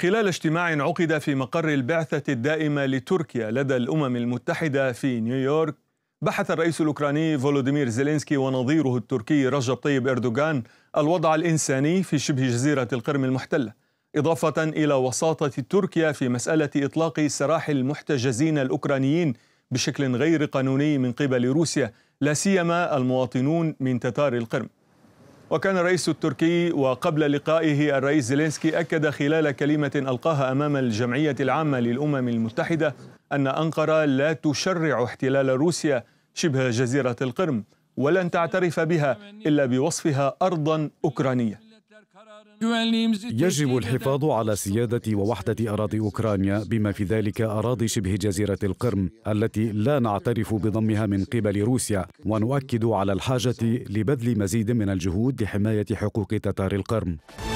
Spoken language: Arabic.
خلال اجتماع عقد في مقر البعثة الدائمة لتركيا لدى الأمم المتحدة في نيويورك بحث الرئيس الأوكراني فولوديمير زيلينسكي ونظيره التركي رجب طيب إردوغان الوضع الإنساني في شبه جزيرة القرم المحتلة إضافة إلى وساطة تركيا في مسألة إطلاق سراح المحتجزين الأوكرانيين بشكل غير قانوني من قبل روسيا لا سيما المواطنون من تتار القرم وكان الرئيس التركي وقبل لقائه الرئيس زيلينسكي أكد خلال كلمة ألقاها أمام الجمعية العامة للأمم المتحدة أن أنقرة لا تشرع احتلال روسيا شبه جزيرة القرم ولن تعترف بها إلا بوصفها أرضا أوكرانية يجب الحفاظ على سيادة ووحدة أراضي أوكرانيا بما في ذلك أراضي شبه جزيرة القرم التي لا نعترف بضمها من قبل روسيا ونؤكد على الحاجة لبذل مزيد من الجهود لحماية حقوق تتار القرم